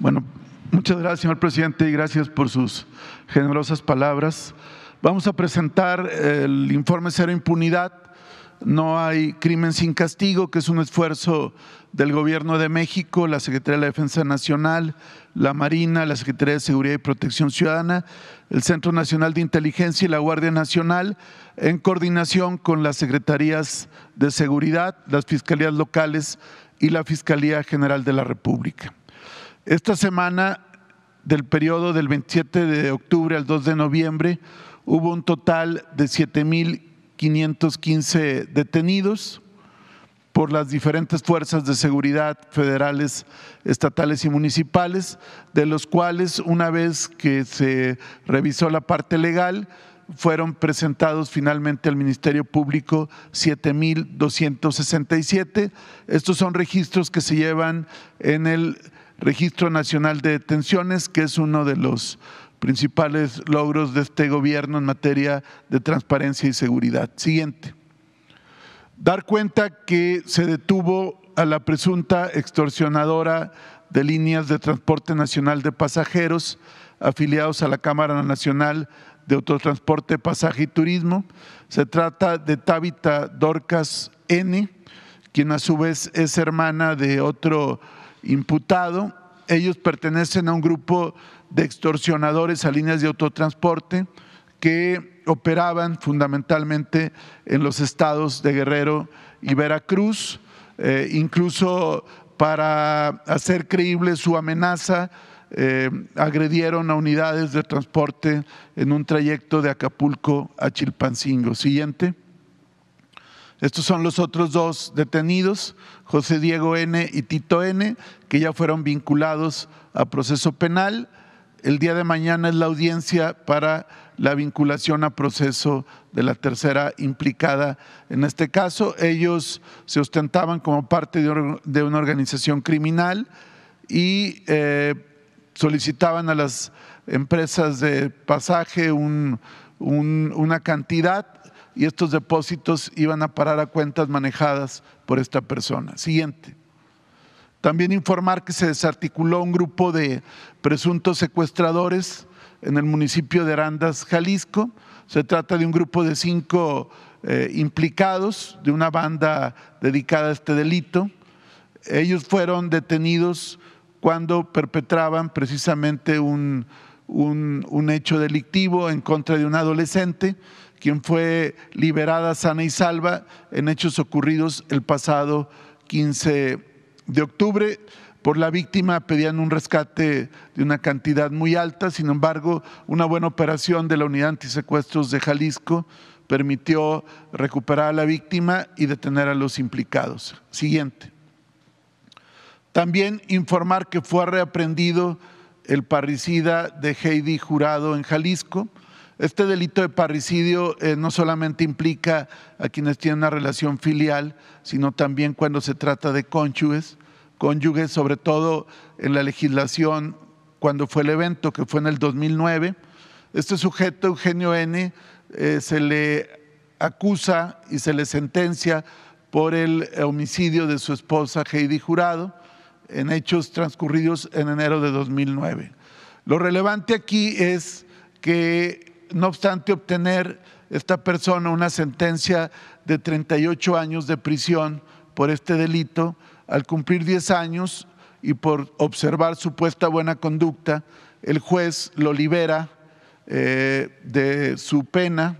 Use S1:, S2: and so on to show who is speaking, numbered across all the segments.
S1: Bueno, muchas gracias, señor presidente, y gracias por sus generosas palabras. Vamos a presentar el informe Cero Impunidad. No hay crimen sin castigo, que es un esfuerzo del Gobierno de México, la Secretaría de la Defensa Nacional, la Marina, la Secretaría de Seguridad y Protección Ciudadana, el Centro Nacional de Inteligencia y la Guardia Nacional, en coordinación con las Secretarías de Seguridad, las Fiscalías Locales y la Fiscalía General de la República. Esta semana del periodo del 27 de octubre al 2 de noviembre hubo un total de 7.515 detenidos por las diferentes fuerzas de seguridad federales, estatales y municipales, de los cuales una vez que se revisó la parte legal, fueron presentados finalmente al Ministerio Público 7.267. Estos son registros que se llevan en el Registro Nacional de Detenciones, que es uno de los principales logros de este gobierno en materia de transparencia y seguridad. Siguiente. Dar cuenta que se detuvo a la presunta extorsionadora de líneas de transporte nacional de pasajeros afiliados a la Cámara Nacional de Autotransporte, Pasaje y Turismo. Se trata de Tabita Dorcas N., quien a su vez es hermana de otro imputado. Ellos pertenecen a un grupo de extorsionadores a líneas de autotransporte que operaban fundamentalmente en los estados de Guerrero y Veracruz, eh, incluso para hacer creíble su amenaza, eh, agredieron a unidades de transporte en un trayecto de Acapulco a Chilpancingo. Siguiente. Estos son los otros dos detenidos. José Diego N. y Tito N., que ya fueron vinculados a proceso penal. El día de mañana es la audiencia para la vinculación a proceso de la tercera implicada. En este caso, ellos se ostentaban como parte de una organización criminal y eh, solicitaban a las empresas de pasaje una cantidad y estos depósitos iban a parar a cuentas manejadas por esta persona. Siguiente. También informar que se desarticuló un grupo de presuntos secuestradores en el municipio de Arandas, Jalisco. Se trata de un grupo de cinco eh, implicados de una banda dedicada a este delito. Ellos fueron detenidos cuando perpetraban precisamente un hecho delictivo en contra de un adolescente quien fue liberada sana y salva en hechos ocurridos el pasado 15 de octubre. Por la víctima pedían un rescate de una cantidad muy alta, sin embargo, una buena operación de la Unidad Antisecuestros de Jalisco permitió recuperar a la víctima y detener a los implicados. Siguiente. También informar que fue reaprendido el parricida de Heidi Jurado en Jalisco, este delito de parricidio eh, no solamente implica a quienes tienen una relación filial, sino también cuando se trata de cónyuges, cónyuges sobre todo en la legislación cuando fue el evento, que fue en el 2009. Este sujeto, Eugenio N., eh, se le acusa y se le sentencia por el homicidio de su esposa Heidi Jurado en hechos transcurridos en enero de 2009. Lo relevante aquí es que no obstante obtener esta persona una sentencia de 38 años de prisión por este delito, al cumplir 10 años y por observar supuesta buena conducta, el juez lo libera eh, de su pena,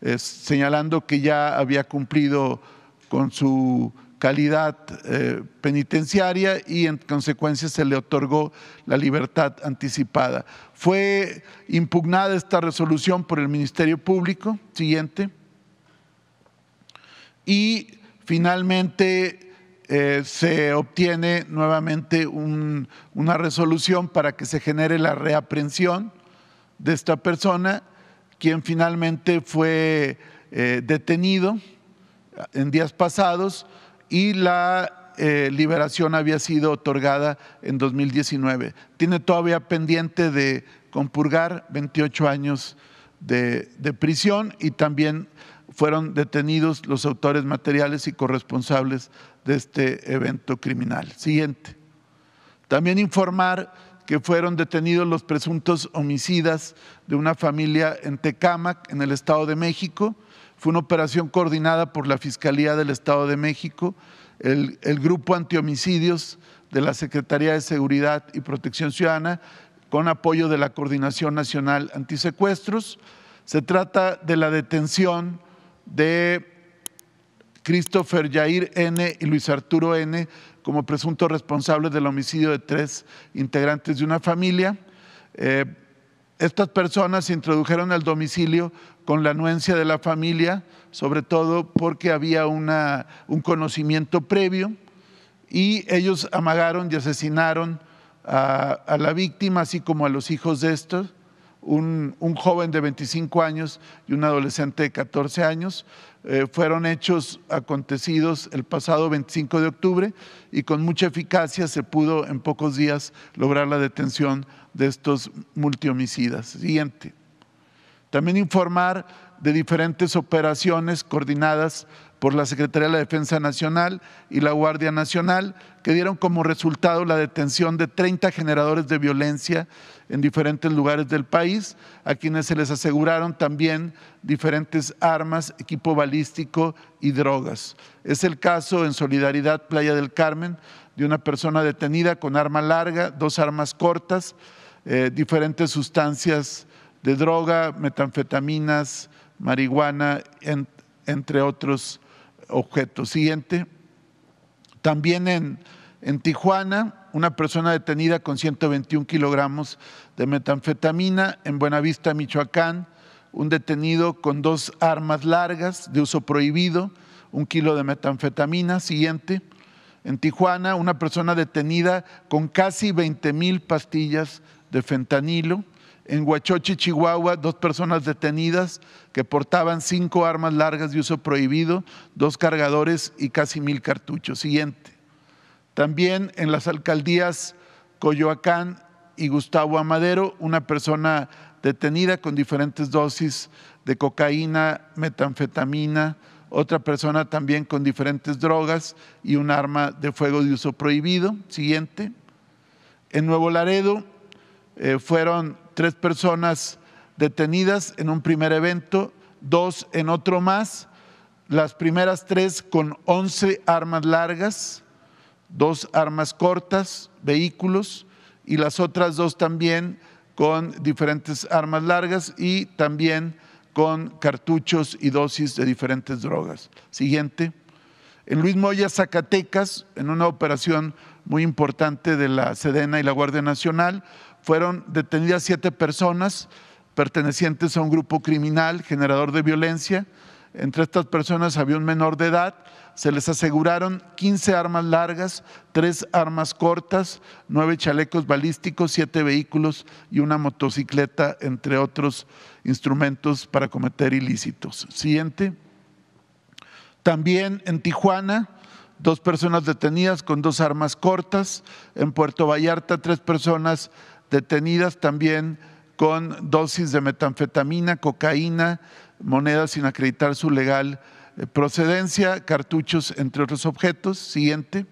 S1: eh, señalando que ya había cumplido con su calidad eh, penitenciaria y en consecuencia se le otorgó la libertad anticipada. Fue impugnada esta resolución por el Ministerio Público, siguiente, y finalmente eh, se obtiene nuevamente una resolución para que se genere la reaprensión de esta persona, quien finalmente fue eh, detenido en días pasados y la eh, liberación había sido otorgada en 2019. Tiene todavía pendiente de compurgar 28 años de, de prisión y también fueron detenidos los autores materiales y corresponsables de este evento criminal. Siguiente. También informar que fueron detenidos los presuntos homicidas de una familia en Tecámac, en el Estado de México, fue una operación coordinada por la Fiscalía del Estado de México, el, Grupo Antihomicidios de la Secretaría de Seguridad y Protección Ciudadana, con apoyo de la Coordinación Nacional Antisecuestros. Se trata de la detención de Christopher Yair N. y Luis Arturo N. como presuntos responsables del homicidio de tres integrantes de una familia. Eh, estas personas se introdujeron al domicilio con la anuencia de la familia, sobre todo porque había un conocimiento previo, y ellos amagaron y asesinaron a, la víctima, así como a los hijos de estos, un, joven de 25 años y un adolescente de 14 años. Eh, fueron hechos acontecidos el pasado 25 de octubre y con mucha eficacia se pudo en pocos días lograr la detención de estos multihomicidas. Siguiente. También informar de diferentes operaciones coordinadas por la Secretaría de la Defensa Nacional y la Guardia Nacional, que dieron como resultado la detención de 30 generadores de violencia en diferentes lugares del país, a quienes se les aseguraron también diferentes armas, equipo balístico y drogas. Es el caso en Solidaridad Playa del Carmen de una persona detenida con arma larga, dos armas cortas, eh, diferentes sustancias de droga, metanfetaminas, marihuana, entre otros objetos. Siguiente. También en, en Tijuana, una persona detenida con 121 kilogramos de metanfetamina. En Buenavista, Michoacán, un detenido con dos armas largas de uso prohibido, un kilo de metanfetamina. Siguiente. En Tijuana, una persona detenida con casi 20 mil pastillas de fentanilo. En Huachochi, Chihuahua, dos personas detenidas que portaban cinco armas largas de uso prohibido, dos cargadores y casi mil cartuchos. Siguiente. También en las alcaldías Coyoacán y Gustavo Amadero, una persona detenida con diferentes dosis de cocaína, metanfetamina, otra persona también con diferentes drogas y un arma de fuego de uso prohibido. Siguiente. En Nuevo Laredo, eh, fueron tres personas detenidas en un primer evento, dos en otro más, las primeras tres con 11 armas largas, dos armas cortas, vehículos, y las otras dos también con diferentes armas largas y también con cartuchos y dosis de diferentes drogas. Siguiente. En Luis Moya, Zacatecas, en una operación muy importante de la Sedena y la Guardia Nacional, fueron detenidas siete personas pertenecientes a un grupo criminal generador de violencia. Entre estas personas había un menor de edad. Se les aseguraron 15 armas largas, 3 armas cortas, 9 chalecos balísticos, 7 vehículos y una motocicleta, entre otros instrumentos para cometer ilícitos. Siguiente. También en Tijuana, dos personas detenidas con dos armas cortas. En Puerto Vallarta, tres personas detenidas también con dosis de metanfetamina, cocaína, monedas sin acreditar su legal eh, procedencia, cartuchos, entre otros objetos. Siguiente.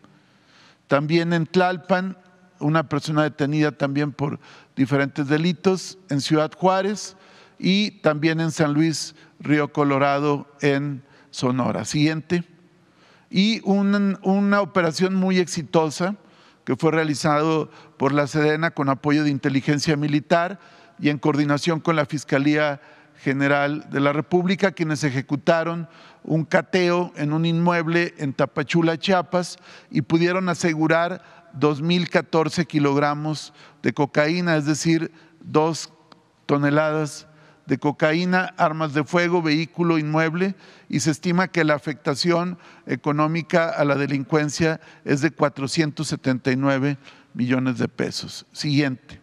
S1: También en Tlalpan, una persona detenida también por diferentes delitos, en Ciudad Juárez y también en San Luis, Río Colorado, en Sonora. Siguiente. Y una operación muy exitosa que fue realizado por la Sedena con apoyo de inteligencia militar y en coordinación con la Fiscalía General de la República, quienes ejecutaron un cateo en un inmueble en Tapachula, Chiapas, y pudieron asegurar 2.014 kilogramos de cocaína, es decir, dos toneladas de cocaína, armas de fuego, vehículo inmueble y se estima que la afectación económica a la delincuencia es de 479 millones de pesos. Siguiente.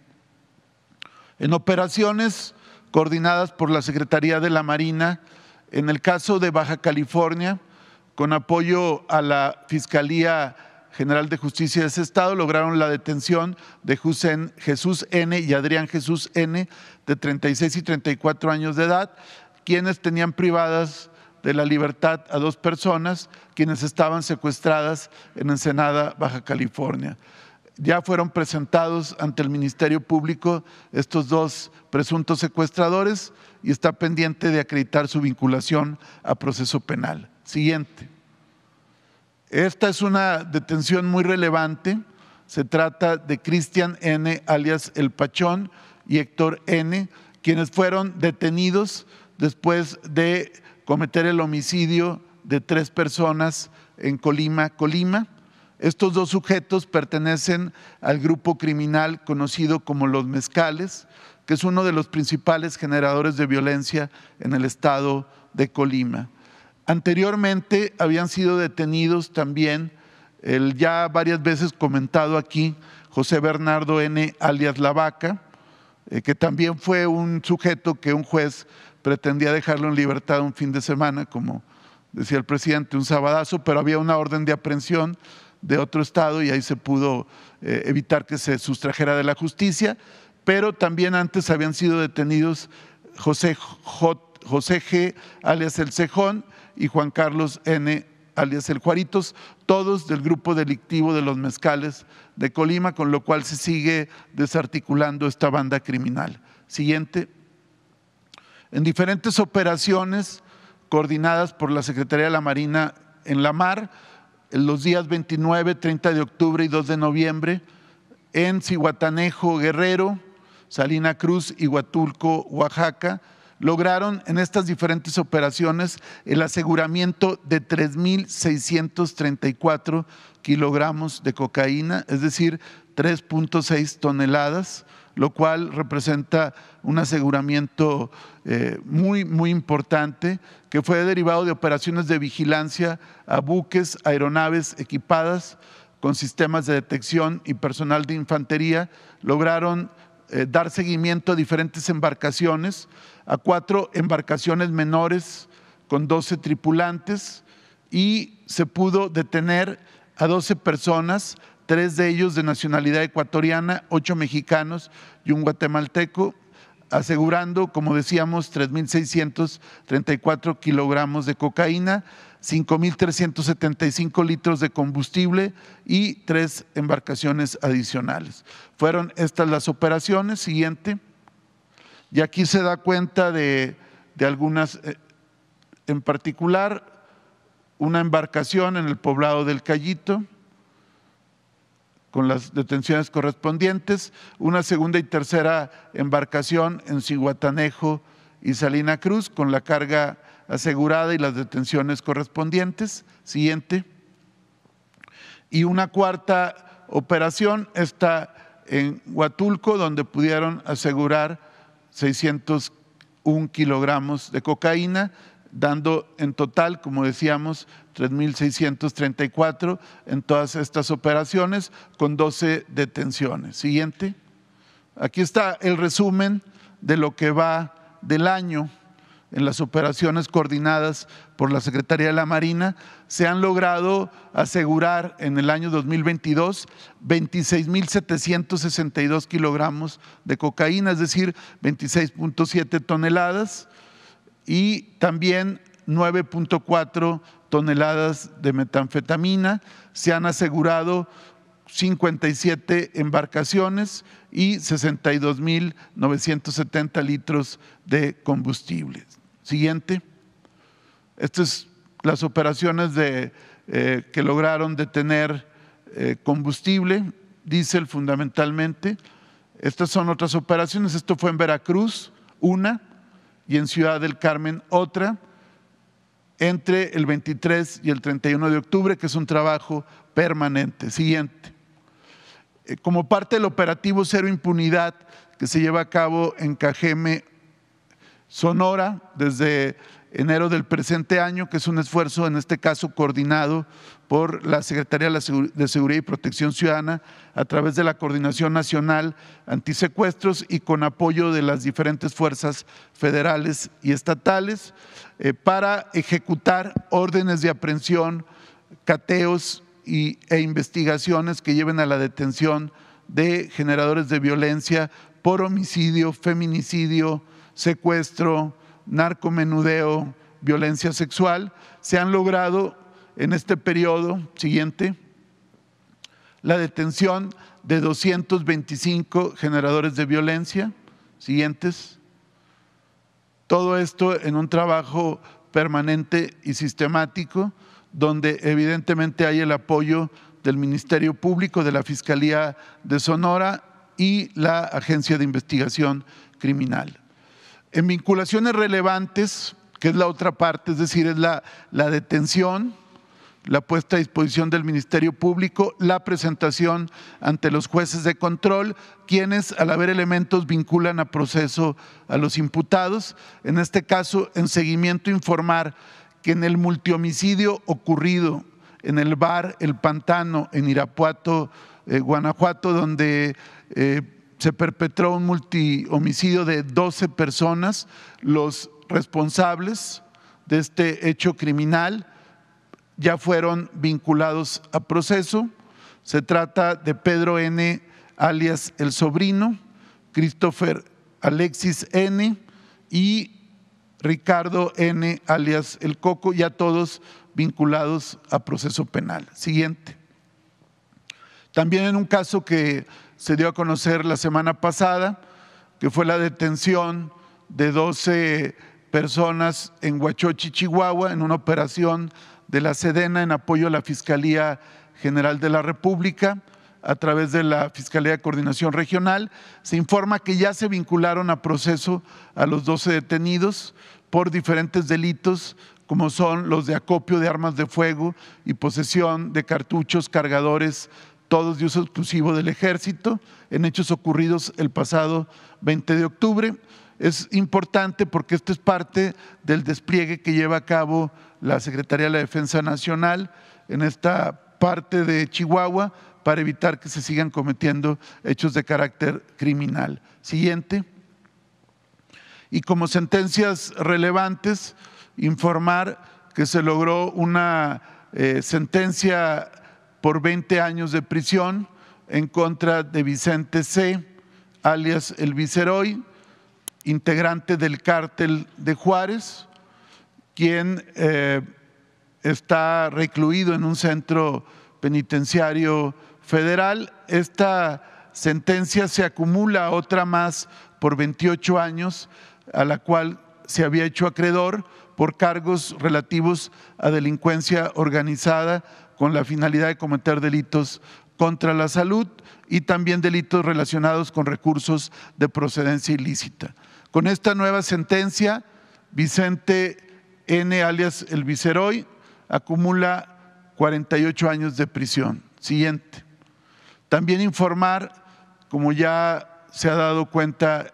S1: En operaciones coordinadas por la Secretaría de la Marina, en el caso de Baja California, con apoyo a la Fiscalía General de Justicia de ese estado lograron la detención de Hussein Jesús N y Adrián Jesús N, de 36 y 34 años de edad, quienes tenían privadas de la libertad a dos personas, quienes estaban secuestradas en Ensenada, Baja California. Ya fueron presentados ante el Ministerio Público estos dos presuntos secuestradores y está pendiente de acreditar su vinculación a proceso penal. Siguiente. Esta es una detención muy relevante. Se trata de Cristian N., alias El Pachón, y Héctor N., quienes fueron detenidos después de cometer el homicidio de tres personas en Colima, Colima. Estos dos sujetos pertenecen al grupo criminal conocido como los mezcales, que es uno de los principales generadores de violencia en el estado de Colima. Anteriormente habían sido detenidos también el ya varias veces comentado aquí José Bernardo N. alias Lavaca, eh, que también fue un sujeto que un juez pretendía dejarlo en libertad un fin de semana, como decía el presidente, un sabadazo, pero había una orden de aprehensión de otro estado y ahí se pudo eh, evitar que se sustrajera de la justicia, pero también antes habían sido detenidos José, José G., alias El Cejón, y Juan Carlos N., alias El Juaritos, todos del grupo delictivo de los mezcales de Colima, con lo cual se sigue desarticulando esta banda criminal. Siguiente. En diferentes operaciones coordinadas por la Secretaría de la Marina en la mar, en los días 29, 30 de octubre y 2 de noviembre, en Cihuatanejo, Guerrero, Salina Cruz, Iguatulco, Oaxaca, lograron en estas diferentes operaciones el aseguramiento de 3.634 kilogramos de cocaína, es decir, 3.6 toneladas, lo cual representa un aseguramiento eh, muy, muy importante, que fue derivado de operaciones de vigilancia a buques, aeronaves equipadas con sistemas de detección y personal de infantería, lograron eh, dar seguimiento a diferentes embarcaciones, a cuatro embarcaciones menores con 12 tripulantes y se pudo detener a 12 personas, tres de ellos de nacionalidad ecuatoriana, ocho mexicanos y un guatemalteco, asegurando, como decíamos, 3.634 kilogramos de cocaína, 5.375 litros de combustible y tres embarcaciones adicionales. Fueron estas las operaciones. Siguiente. Y aquí se da cuenta de, de algunas, eh, en particular, una embarcación en el poblado del Cayito con las detenciones correspondientes, una segunda y tercera embarcación en Cihuatanejo y Salina Cruz con la carga asegurada y las detenciones correspondientes. Siguiente. Y una cuarta operación está en Huatulco, donde pudieron asegurar 601 kilogramos de cocaína, dando en total, como decíamos, 3.634 en todas estas operaciones, con 12 detenciones. Siguiente. Aquí está el resumen de lo que va del año en las operaciones coordinadas por la Secretaría de la Marina, se han logrado asegurar en el año 2022 26.762 kilogramos de cocaína, es decir, 26.7 toneladas, y también 9.4 toneladas de metanfetamina. Se han asegurado 57 embarcaciones y 62.970 litros de combustible. Siguiente. Estas son las operaciones de, eh, que lograron detener eh, combustible, diésel fundamentalmente. Estas son otras operaciones. Esto fue en Veracruz, una, y en Ciudad del Carmen, otra, entre el 23 y el 31 de octubre, que es un trabajo permanente. Siguiente. Eh, como parte del operativo Cero Impunidad que se lleva a cabo en Cajeme, Sonora, desde enero del presente año, que es un esfuerzo en este caso coordinado por la Secretaría de Seguridad y Protección Ciudadana a través de la Coordinación Nacional Antisecuestros y con apoyo de las diferentes fuerzas federales y estatales eh, para ejecutar órdenes de aprehensión, cateos e investigaciones que lleven a la detención de generadores de violencia por homicidio, feminicidio, secuestro, narcomenudeo, violencia sexual, se han logrado en este periodo siguiente la detención de 225 generadores de violencia siguientes. Todo esto en un trabajo permanente y sistemático donde evidentemente hay el apoyo del Ministerio Público, de la Fiscalía de Sonora y la Agencia de Investigación Criminal. En vinculaciones relevantes, que es la otra parte, es decir, es la, la detención, la puesta a disposición del Ministerio Público, la presentación ante los jueces de control, quienes al haber elementos vinculan a proceso a los imputados, en este caso en seguimiento informar que en el multihomicidio ocurrido en el bar El Pantano, en Irapuato, eh, Guanajuato, donde eh, se perpetró un multihomicidio de 12 personas, los responsables de este hecho criminal ya fueron vinculados a proceso. Se trata de Pedro N., alias el sobrino, Christopher Alexis N. y Ricardo N., alias El Coco, y a todos vinculados a proceso penal. Siguiente. También en un caso que se dio a conocer la semana pasada, que fue la detención de 12 personas en Huachochi, Chihuahua, en una operación de la Sedena en apoyo a la Fiscalía General de la República a través de la Fiscalía de Coordinación Regional, se informa que ya se vincularon a proceso a los 12 detenidos por diferentes delitos como son los de acopio de armas de fuego y posesión de cartuchos, cargadores, todos de uso exclusivo del ejército, en hechos ocurridos el pasado 20 de octubre. Es importante porque esto es parte del despliegue que lleva a cabo la Secretaría de la Defensa Nacional en esta parte de Chihuahua para evitar que se sigan cometiendo hechos de carácter criminal. Siguiente. Y como sentencias relevantes, informar que se logró una eh, sentencia por 20 años de prisión en contra de Vicente C., alias El Viceroy, integrante del cártel de Juárez, quien eh, está recluido en un centro penitenciario federal, esta sentencia se acumula otra más por 28 años, a la cual se había hecho acreedor por cargos relativos a delincuencia organizada con la finalidad de cometer delitos contra la salud y también delitos relacionados con recursos de procedencia ilícita. Con esta nueva sentencia, Vicente N., alias el Viceroy, acumula 48 años de prisión. Siguiente. También informar, como ya se ha dado cuenta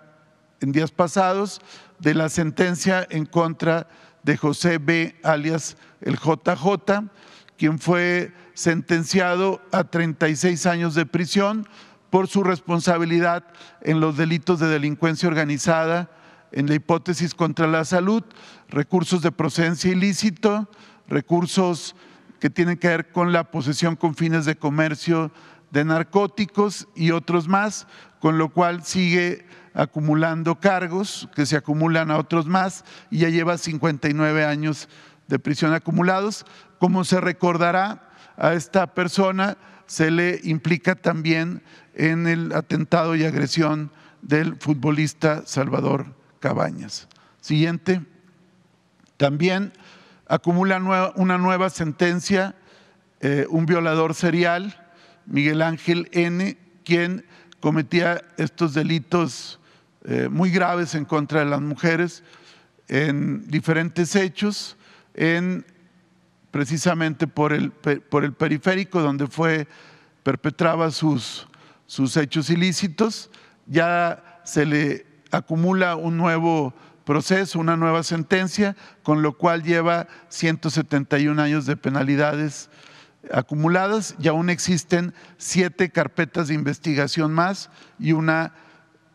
S1: en días pasados, de la sentencia en contra de José B., alias el JJ, quien fue sentenciado a 36 años de prisión por su responsabilidad en los delitos de delincuencia organizada, en la hipótesis contra la salud, recursos de procedencia ilícito, recursos que tienen que ver con la posesión con fines de comercio de narcóticos y otros más, con lo cual sigue acumulando cargos que se acumulan a otros más y ya lleva 59 años de prisión acumulados. Como se recordará, a esta persona se le implica también en el atentado y agresión del futbolista Salvador Cabañas. Siguiente. También acumula una nueva sentencia, eh, un violador serial Miguel Ángel N., quien cometía estos delitos eh, muy graves en contra de las mujeres en diferentes hechos, en, precisamente por el, por el periférico donde fue, perpetraba sus, sus hechos ilícitos, ya se le acumula un nuevo proceso, una nueva sentencia, con lo cual lleva 171 años de penalidades acumuladas y aún existen siete carpetas de investigación más y una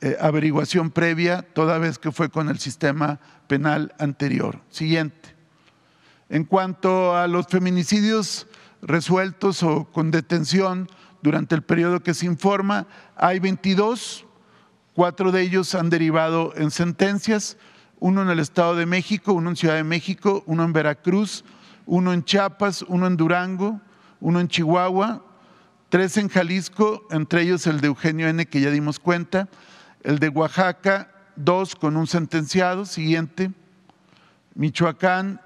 S1: eh, averiguación previa, toda vez que fue con el sistema penal anterior. Siguiente. En cuanto a los feminicidios resueltos o con detención durante el periodo que se informa, hay 22, cuatro de ellos han derivado en sentencias, uno en el Estado de México, uno en Ciudad de México, uno en Veracruz, uno en Chiapas, uno en Durango, uno en Chihuahua, tres en Jalisco, entre ellos el de Eugenio N., que ya dimos cuenta, el de Oaxaca, dos con un sentenciado, siguiente, Michoacán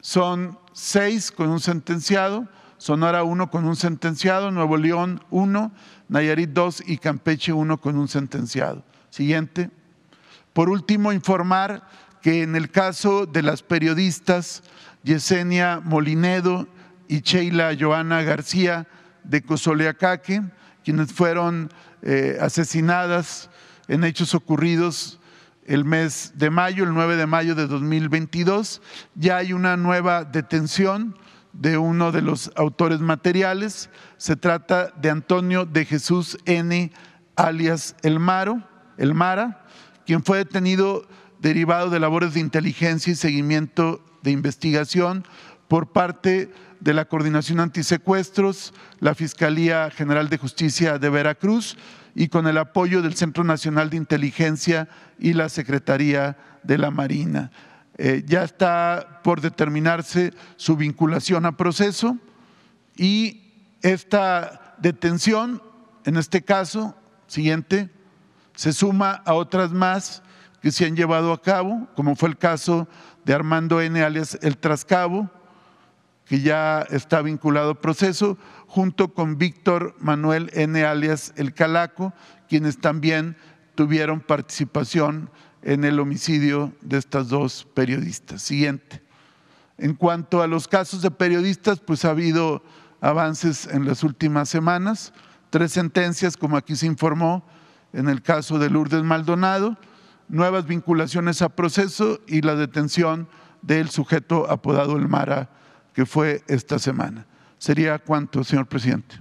S1: son seis con un sentenciado, Sonora uno con un sentenciado, Nuevo León uno, Nayarit dos y Campeche uno con un sentenciado. Siguiente. Por último, informar que en el caso de las periodistas Yesenia Molinedo y Sheila Joana García de Cozoleacaque, quienes fueron eh, asesinadas en hechos ocurridos el mes de mayo, el 9 de mayo de 2022. Ya hay una nueva detención de uno de los autores materiales. Se trata de Antonio de Jesús N., alias El Maro, El Mara, quien fue detenido derivado de labores de inteligencia y seguimiento de investigación por parte de la Coordinación Antisecuestros, la Fiscalía General de Justicia de Veracruz y con el apoyo del Centro Nacional de Inteligencia y la Secretaría de la Marina. Eh, ya está por determinarse su vinculación a proceso y esta detención, en este caso, siguiente, se suma a otras más que se han llevado a cabo, como fue el caso de Armando N. alias El Trascabo, que ya está vinculado al proceso, junto con Víctor Manuel N. alias El Calaco, quienes también tuvieron participación en el homicidio de estas dos periodistas. Siguiente. En cuanto a los casos de periodistas, pues ha habido avances en las últimas semanas, tres sentencias, como aquí se informó, en el caso de Lourdes Maldonado, nuevas vinculaciones a proceso y la detención del sujeto apodado El Mara que fue esta semana. ¿Sería cuánto, señor presidente?